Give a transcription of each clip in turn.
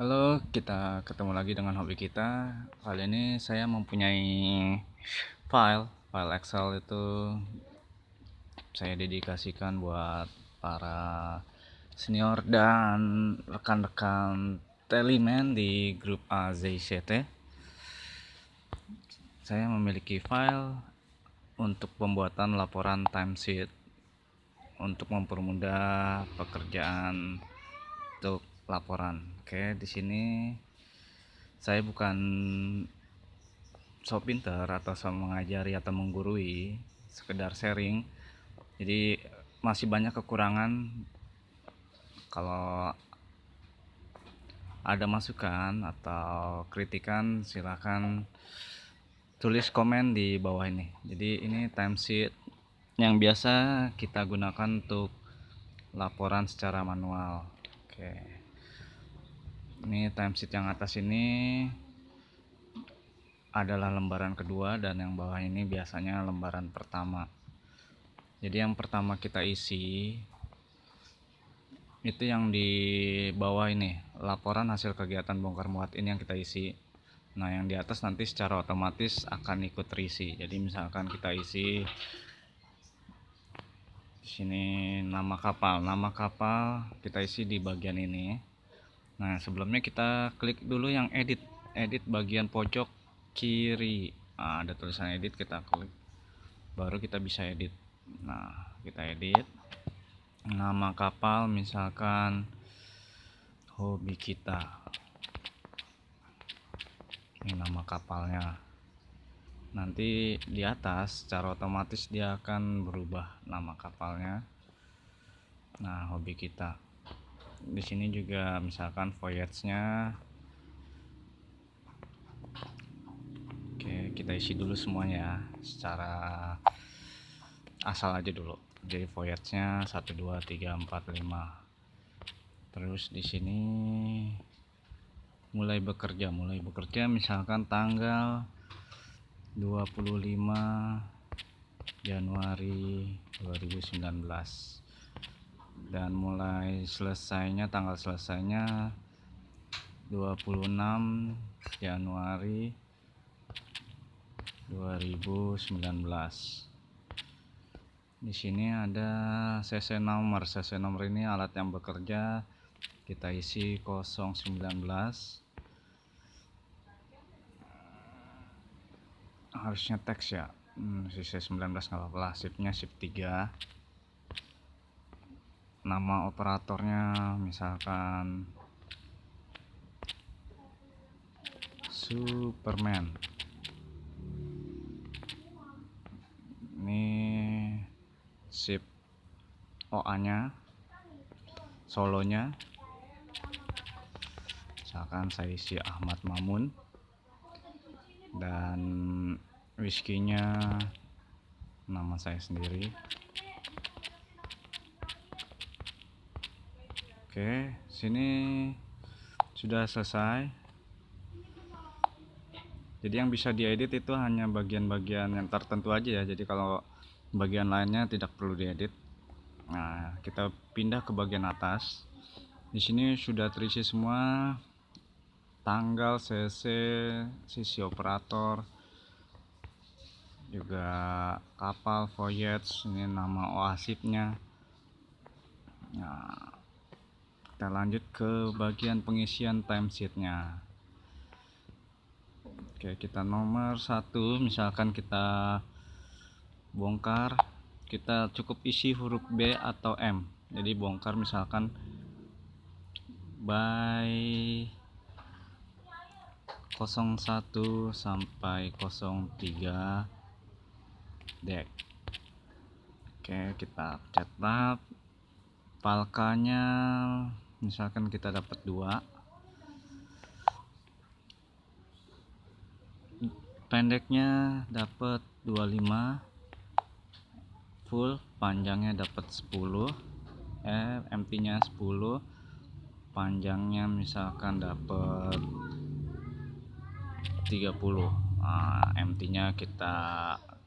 Halo, kita ketemu lagi dengan hobi kita. Kali ini saya mempunyai file, file Excel itu saya dedikasikan buat para senior dan rekan-rekan telemen di grup AZCT. Saya memiliki file untuk pembuatan laporan timesheet untuk mempermudah pekerjaan untuk laporan Oke, di sini saya bukan so pinter atau so mengajari atau menggurui, sekedar sharing. Jadi masih banyak kekurangan kalau ada masukan atau kritikan silahkan tulis komen di bawah ini jadi ini timesheet yang biasa kita gunakan untuk laporan secara manual oke okay ini timesheet yang atas ini adalah lembaran kedua dan yang bawah ini biasanya lembaran pertama jadi yang pertama kita isi itu yang di bawah ini laporan hasil kegiatan bongkar muat ini yang kita isi nah yang di atas nanti secara otomatis akan ikut terisi jadi misalkan kita isi sini nama kapal nama kapal kita isi di bagian ini Nah, sebelumnya kita klik dulu yang edit. Edit bagian pojok kiri. Nah, ada tulisan edit, kita klik. Baru kita bisa edit. Nah, kita edit. Nama kapal misalkan hobi kita. Ini nama kapalnya. Nanti di atas secara otomatis dia akan berubah nama kapalnya. Nah, hobi kita di sini juga misalkan voyage-nya oke kita isi dulu semuanya ya. secara asal aja dulu jadi voyage-nya 1 2 3 4 5 terus di sini mulai bekerja mulai bekerja misalkan tanggal 25 Januari 2019 dan mulai selesainya tanggal selesainya 26 Januari 2019 di sini ada CC nomor CC nomor ini alat yang bekerja kita isi 019 harusnya teks ya hmm, CC 19 nggak apa-apa shiftnya shift 3 nama operatornya misalkan Superman ini sip OA nya solonya misalkan saya isi Ahmad Mamun dan whiskynya nama saya sendiri Oke, sini sudah selesai. Jadi yang bisa diedit itu hanya bagian-bagian yang tertentu aja ya. Jadi kalau bagian lainnya tidak perlu diedit. Nah, kita pindah ke bagian atas. Di sini sudah terisi semua tanggal CC, sisi operator, juga kapal voyage, ini nama oasipnya. Nah, kita lanjut ke bagian pengisian timesheetnya oke kita nomor satu misalkan kita bongkar kita cukup isi huruf B atau M jadi bongkar misalkan by 01 sampai 03 deck. oke kita cetak palkanya misalkan kita dapat dua pendeknya dapat 25 full panjangnya dapat 10 eh MP nya 10 panjangnya misalkan dapat 30 nah, MT nya kita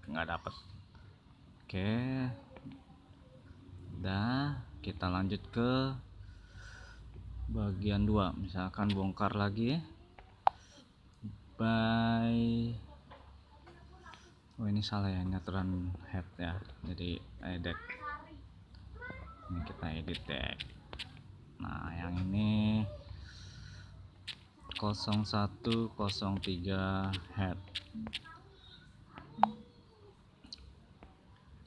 nggak dapat oke dah kita lanjut ke bagian dua misalkan bongkar lagi by oh ini salah ya neutron head ya jadi edit ini kita edit deh ya. nah yang ini 0103 head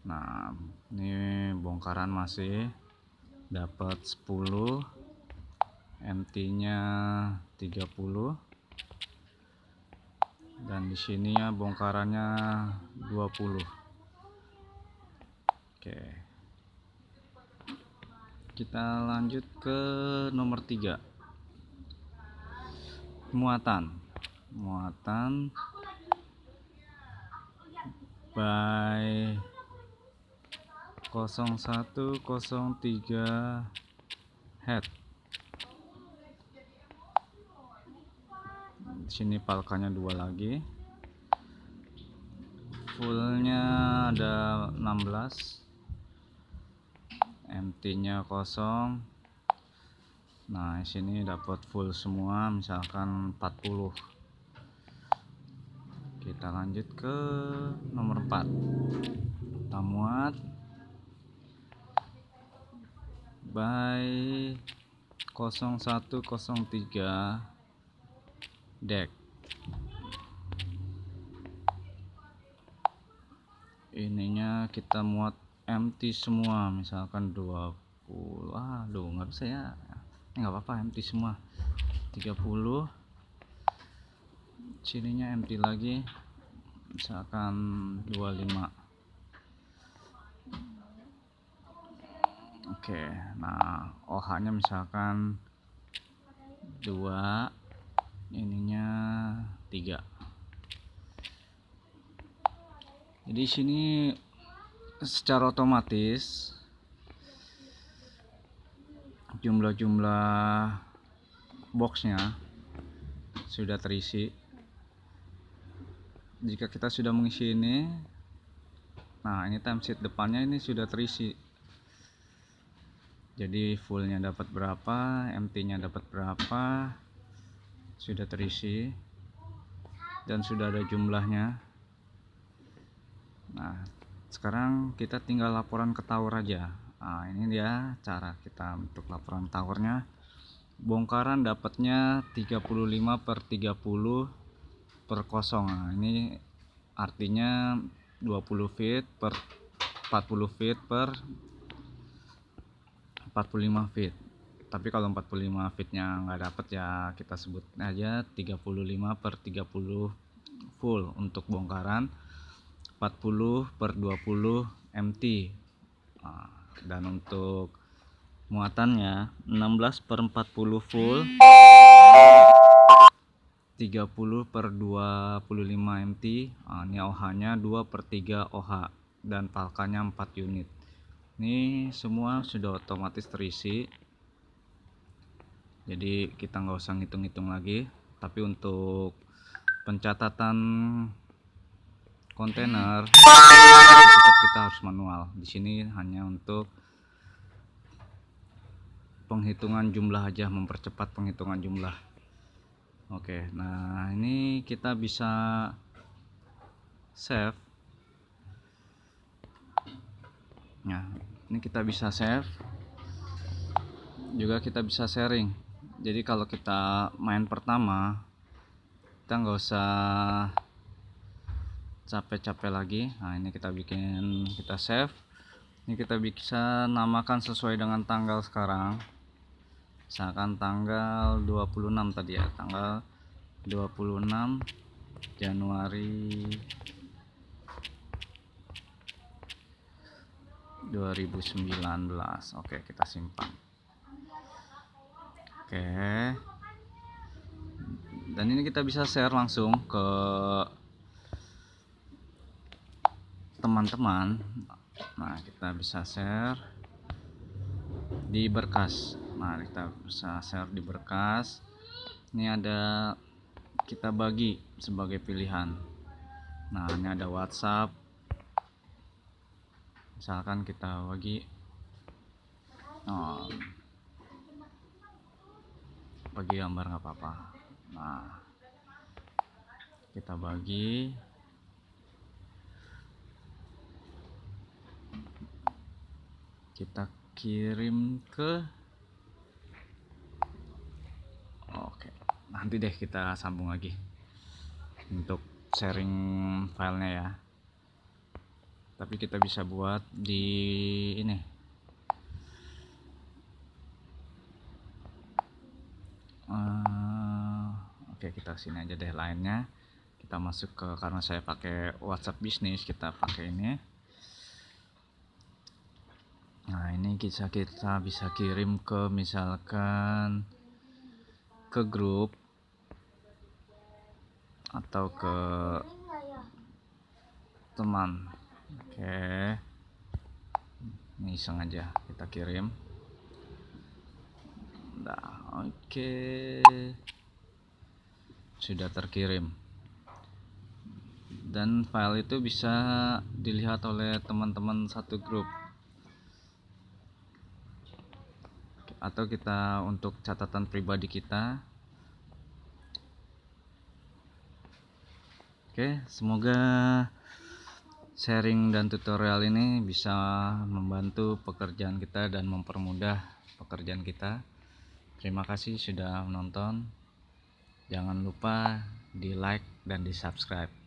nah ini bongkaran masih dapat 10 MT nya 30 dan di sini ya bongkarannya 20 oke kita lanjut ke nomor 3 muatan muatan by 0103 head di sini palkanya dua lagi fullnya ada 16 empty nya kosong nah di sini dapat full semua misalkan 40 kita lanjut ke nomor 4 kita muat by 0103 deck ininya kita muat empty semua misalkan 20 aduh nggak bisa ya eh, nggak eh, apa-apa empty semua 30 sininya empty lagi misalkan 25 Oke, okay, nah OH-nya misalkan 2 ininya tiga jadi sini secara otomatis jumlah-jumlah boxnya sudah terisi jika kita sudah mengisi ini nah ini timesheet depannya ini sudah terisi jadi fullnya dapat berapa empty nya dapat berapa sudah terisi dan sudah ada jumlahnya nah sekarang kita tinggal laporan ke tower aja nah, ini dia cara kita untuk laporan towernya bongkaran dapatnya 35 per 30 per kosong nah, ini artinya 20 feet per 40 feet per 45 feet tapi kalau 45 fitnya nggak dapet ya kita sebut aja 35 per 30 full untuk bongkaran 40 per 20 MT ah, dan untuk muatannya 16 per 40 full 30 per 25 MT ah, ini OH nya 2 per 3 OH dan palkanya 4 unit ini semua sudah otomatis terisi jadi kita nggak usah ngitung-ngitung lagi tapi untuk pencatatan kontainer kita harus manual di sini hanya untuk penghitungan jumlah aja mempercepat penghitungan jumlah oke nah ini kita bisa save nah ini kita bisa save juga kita bisa sharing jadi kalau kita main pertama kita nggak usah capek-capek lagi nah ini kita bikin kita save ini kita bisa namakan sesuai dengan tanggal sekarang misalkan tanggal 26 tadi ya tanggal 26 Januari 2019 oke kita simpan Oke. Dan ini kita bisa share langsung ke teman-teman. Nah, kita bisa share di berkas. Nah, kita bisa share di berkas. Ini ada kita bagi sebagai pilihan. Nah, ini ada WhatsApp. Misalkan kita bagi. Oh, bagi gambar nggak apa-apa nah kita bagi kita kirim ke oke nanti deh kita sambung lagi untuk sharing filenya ya tapi kita bisa buat di ini oke kita sini aja deh lainnya kita masuk ke karena saya pakai WhatsApp bisnis kita pakai ini nah ini bisa kita bisa kirim ke misalkan ke grup atau ke teman oke okay. ini sengaja kita kirim Nah, oke. Okay sudah terkirim dan file itu bisa dilihat oleh teman-teman satu grup atau kita untuk catatan pribadi kita Oke, semoga sharing dan tutorial ini bisa membantu pekerjaan kita dan mempermudah pekerjaan kita. Terima kasih sudah menonton. Jangan lupa di like dan di subscribe.